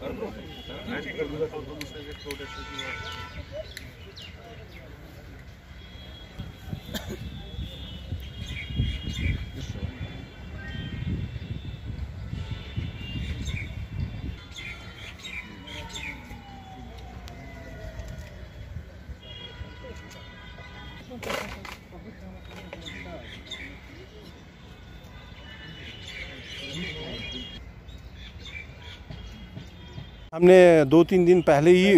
कर दो हमने दो तीन दिन पहले ही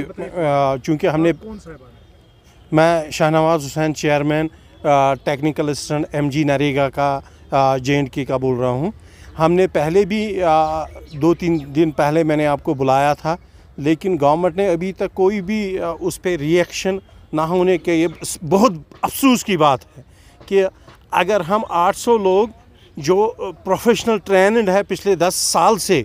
चूँकि हमने मैं Shahnawaz Hussain chairman technical assistant M G NREGA का जे के का बोल रहा हूँ हमने पहले भी आ, दो तीन दिन पहले मैंने आपको बुलाया था लेकिन गवर्नमेंट ने अभी तक कोई भी आ, उस पर रिएक्शन ना होने के ये बहुत अफसोस की बात है कि अगर हम 800 लोग जो प्रोफेशनल ट्रेनड है पिछले 10 साल से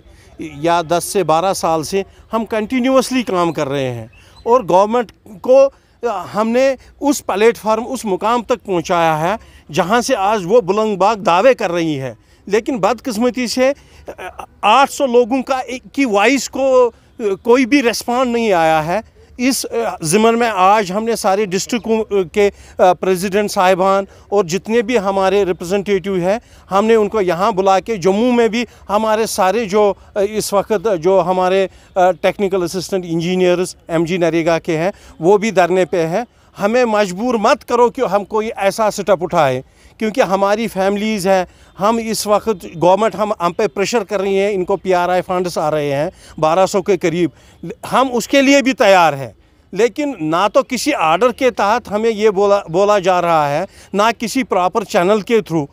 या 10 से 12 साल से हम कंटिन्यूसली काम कर रहे हैं और गवर्नमेंट को हमने उस प्लेटफार्म उस मुकाम तक पहुंचाया है जहां से आज वो बुलंद बाग दावे कर रही है लेकिन बदकस्मती से 800 लोगों का की वॉइस को कोई भी रेस्पॉन्ड नहीं आया है इस ज़िमन में आज हमने सारे डिस्ट्रिक्ट के प्रेसिडेंट साहिबान और जितने भी हमारे रिप्रेजेंटेटिव हैं हमने उनको यहाँ बुला के जम्मू में भी हमारे सारे जो इस वक्त जो हमारे technical assistant engineers MG NREGA के हैं वो भी धरने पे हैं हमें मजबूर मत करो कि हम कोई ऐसा सेटअप उठाए क्योंकि हमारी फैमिलीज़ हैं हम इस वक्त गवर्नमेंट हम हम पे प्रेशर कर रही है इनको पीआरआई फंड्स आ रहे हैं 1200 के करीब हम उसके लिए भी तैयार हैं लेकिन ना तो किसी आर्डर के तहत हमें ये बोला बोला जा रहा है ना किसी प्रॉपर चैनल के थ्रू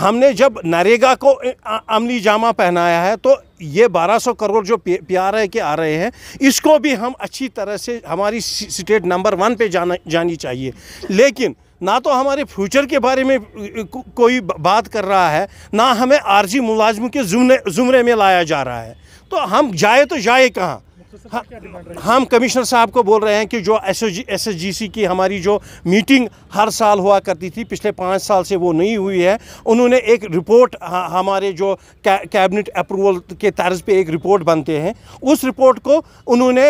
हमने जब नरेगा को अमली जामा पहनाया है तो ये 1200 करोड़ जो पी आर आई के आ रहे हैं इसको भी हम अच्छी तरह से हमारी स्टेट नंबर वन पे जाना जानी चाहिए लेकिन ना तो हमारे फ्यूचर के बारे में कोई बात कर रहा है ना हमें आरजी मुलाजम के जुमरे जुमरे में लाया जा रहा है तो हम जाए तो जाए कहाँ हम कमिश्नर साहब को बोल रहे हैं कि जो एस एस जी की हमारी जो मीटिंग हर साल हुआ करती थी पिछले पाँच साल से वो नहीं हुई है उन्होंने एक रिपोर्ट हमारे जो कैबिनेट अप्रूवल के तर्ज पे एक रिपोर्ट बनते हैं उस रिपोर्ट को उन्होंने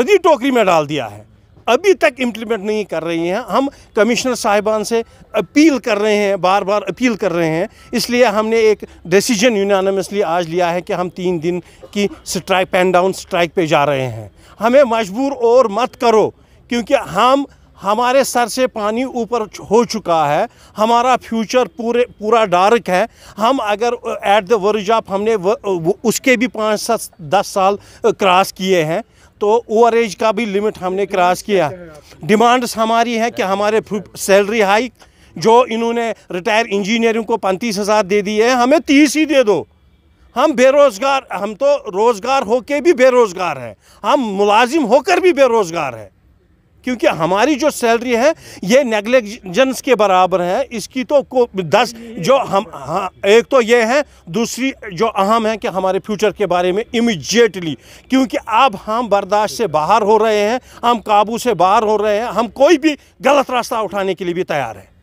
रदी टोकरी में डाल दिया है अभी तक इम्प्लीमेंट नहीं कर रही हैं हम कमिश्नर साहिबान से अपील कर रहे हैं बार बार अपील कर रहे हैं इसलिए हमने एक डिसीजन यूनानमसली आज लिया है कि हम तीन दिन की स्ट्राइक पैन डाउन स्ट्राइक पे जा रहे हैं हमें मजबूर और मत करो क्योंकि हम हमारे सर से पानी ऊपर हो चुका है हमारा फ्यूचर पूरे पूरा डार्क है हम अगर एट द वर्ज ऑफ हमने व, uh, उसके भी पाँच सात दस साल क्रॉस uh, किए हैं तो ओवर एज का भी लिमिट हमने क्रॉस किया डिमांड्स हमारी है कि हमारे सैलरी हाइक जो इन्होंने रिटायर इंजीनियरिंग को पैंतीस हज़ार दे दिए है हमें तीस ही दे दो हम बेरोज़गार हम तो रोज़गार होके भी बेरोज़गार हैं हम मुलाजिम होकर भी बेरोज़गार हैं क्योंकि हमारी जो सैलरी है ये नेग्लिजेंस के बराबर है इसकी तो को दस जो हम हाँ एक तो ये है दूसरी जो अहम है कि हमारे फ्यूचर के बारे में इमिजिएटली क्योंकि अब हम बर्दाश्त से बाहर हो रहे हैं हम काबू से बाहर हो रहे हैं हम कोई भी गलत रास्ता उठाने के लिए भी तैयार हैं